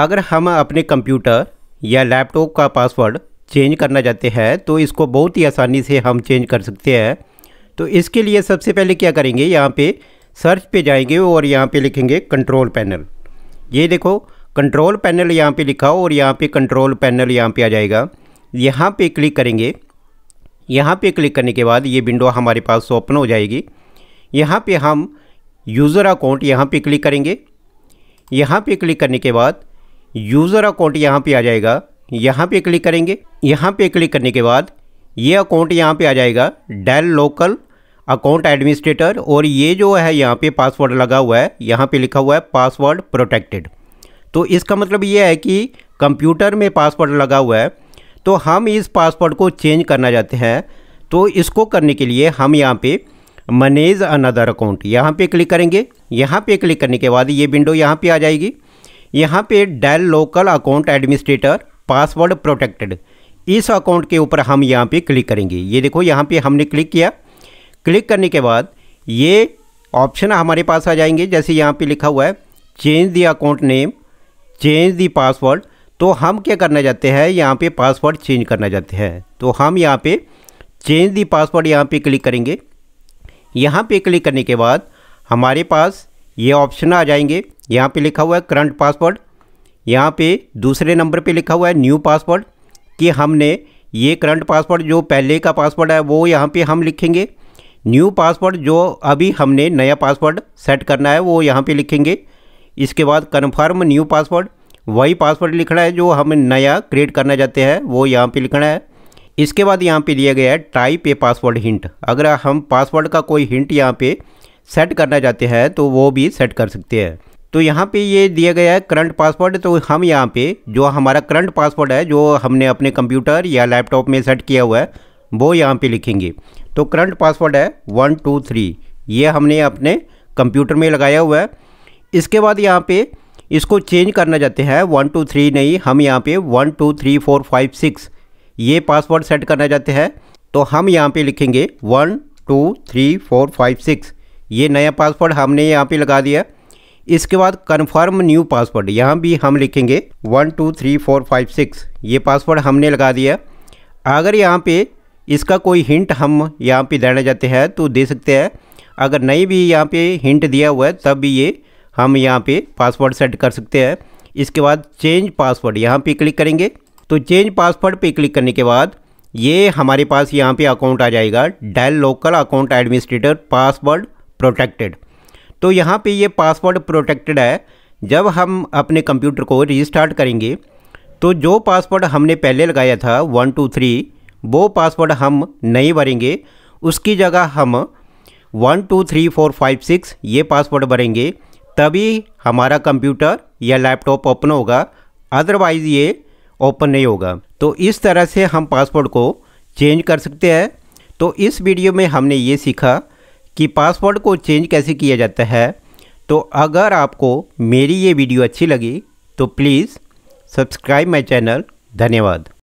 अगर हम अपने कंप्यूटर या लैपटॉप का पासवर्ड चेंज करना चाहते हैं तो इसको बहुत ही आसानी से हम चेंज कर सकते हैं तो इसके लिए सबसे पहले क्या करेंगे यहाँ पे सर्च पे जाएंगे और यहाँ पे लिखेंगे कंट्रोल पैनल ये देखो कंट्रोल पैनल यहाँ पे लिखा हो और यहाँ पे कंट्रोल पैनल यहाँ पे आ जाएगा यहाँ पे क्लिक करेंगे यहाँ पे क्लिक करने के बाद ये विंडो हमारे पास ओपन हो जाएगी यहाँ पर हम यूज़र अकाउंट यहाँ पर क्लिक करेंगे यहाँ पर क्लिक करने के बाद यूज़र अकाउंट यहाँ पे आ जाएगा यहाँ पे क्लिक करेंगे यहाँ पे क्लिक करने के बाद ये अकाउंट यहाँ पे आ जाएगा डेल लोकल अकाउंट एडमिनिस्ट्रेटर और ये जो है यहाँ पे पासवर्ड लगा हुआ है यहाँ पे लिखा हुआ है पासवर्ड प्रोटेक्टेड तो इसका मतलब ये है कि कंप्यूटर में पासवर्ड लगा हुआ है तो हम इस पासवर्ड को चेंज करना चाहते हैं तो इसको करने के लिए हम यहाँ पर मनेज अनदर अकाउंट यहाँ पर क्लिक करेंगे यहाँ पर क्लिक करने के बाद ये विंडो यहाँ पर आ जाएगी यहाँ पे Dell local account administrator password protected इस अकाउंट के ऊपर हम यहाँ पे क्लिक करेंगे ये देखो यहाँ पे हमने क्लिक किया क्लिक करने के बाद ये ऑप्शन हमारे पास आ जाएंगे जैसे यहाँ पे लिखा हुआ है change the account name change the password तो हम क्या करना चाहते हैं यहाँ पे पासवर्ड चेंज करना चाहते हैं तो हम यहाँ पे चेंज दी पासवर्ड यहाँ पे क्लिक करेंगे यहाँ पे क्लिक करने के बाद हमारे पास ये ऑप्शन आ जाएंगे यहाँ पे लिखा हुआ है करंट पासवर्ड यहाँ पे दूसरे नंबर पे लिखा हुआ है न्यू पासवर्ड कि हमने ये करंट पासवर्ड जो पहले का पासवर्ड है वो यहाँ पे हम लिखेंगे न्यू पासवर्ड जो अभी हमने नया पासवर्ड सेट करना है वो यहाँ पे लिखेंगे इसके बाद कन्फर्म न्यू पासवर्ड वही पासवर्ड लिखना है जो हम नया क्रिएट करना चाहते हैं वो यहाँ पर लिखना है इसके बाद यहाँ पर दिया गया है टाइप ए पासवर्ड हिंट अगर हम पासवर्ड का कोई हिंट यहाँ पर सेट करना चाहते हैं तो वो भी सेट कर सकते हैं तो यहाँ पे ये दिया गया है करंट पासवर्ड तो हम यहाँ पे जो हमारा करंट पासवर्ड है जो हमने अपने कंप्यूटर या लैपटॉप में सेट किया हुआ है वो यहाँ पे लिखेंगे तो करंट पासवर्ड है वन टू थ्री ये हमने अपने कंप्यूटर में लगाया हुआ है इसके बाद यहाँ पे इसको चेंज करना चाहते हैं वन टू थ्री नहीं हम यहाँ पे one two three four five six ये पासवर्ड सेट करना चाहते हैं तो हम यहाँ पर लिखेंगे one two three four five six ये नया पासवर्ड हमने यहाँ पे लगा दिया इसके बाद कन्फर्म न्यू पासवर्ड यहाँ भी हम लिखेंगे one two three four five six ये पासवर्ड हमने लगा दिया अगर यहाँ पे इसका कोई हिंट हम यहाँ पे देना चाहते हैं तो दे सकते हैं अगर नहीं भी यहाँ पे हिंट दिया हुआ है तब भी ये हम यहाँ पे पासवर्ड सेट कर सकते हैं इसके बाद चेंज पासवर्ड यहाँ पे क्लिक करेंगे तो चेंज पासवर्ड पे क्लिक करने के बाद ये हमारे पास यहाँ पे अकाउंट आ जाएगा Dell local account administrator password protected तो यहाँ पे ये पासवर्ड प्रोटेक्टेड है जब हम अपने कंप्यूटर को रिस्टार्ट करेंगे तो जो पासवर्ड हमने पहले लगाया था वन टू थ्री वो पासवर्ड हम नहीं भरेंगे उसकी जगह हम one two three four five six ये पासवर्ड भरेंगे तभी हमारा कंप्यूटर या लैपटॉप ओपन होगा अदरवाइज़ ये ओपन नहीं होगा तो इस तरह से हम पासवर्ड को चेंज कर सकते हैं तो इस वीडियो में हमने ये सीखा कि पासवर्ड को चेंज कैसे किया जाता है तो अगर आपको मेरी ये वीडियो अच्छी लगी तो प्लीज़ सब्सक्राइब माई चैनल धन्यवाद